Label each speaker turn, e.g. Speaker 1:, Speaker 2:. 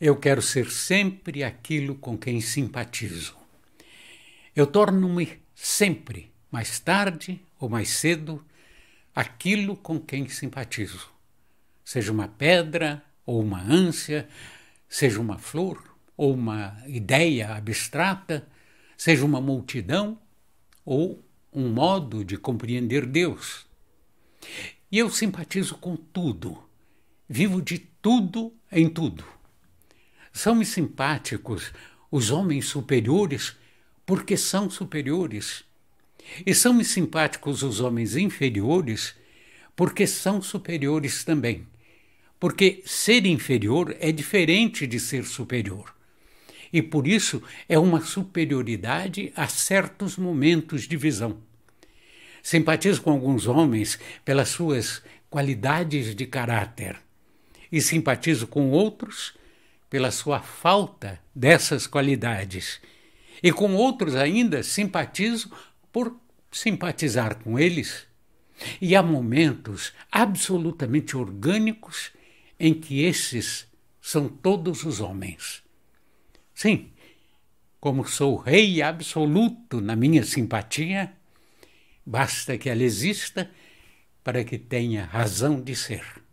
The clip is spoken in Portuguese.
Speaker 1: Eu quero ser sempre aquilo com quem simpatizo. Eu torno-me sempre, mais tarde ou mais cedo, aquilo com quem simpatizo. Seja uma pedra ou uma ânsia, seja uma flor ou uma ideia abstrata, seja uma multidão ou um modo de compreender Deus. E eu simpatizo com tudo, vivo de tudo em tudo. São-me simpáticos os homens superiores porque são superiores. E são-me simpáticos os homens inferiores porque são superiores também. Porque ser inferior é diferente de ser superior. E por isso é uma superioridade a certos momentos de visão. Simpatizo com alguns homens pelas suas qualidades de caráter e simpatizo com outros pela sua falta dessas qualidades. E com outros ainda simpatizo por simpatizar com eles. E há momentos absolutamente orgânicos em que esses são todos os homens. Sim, como sou rei absoluto na minha simpatia, basta que ela exista para que tenha razão de ser.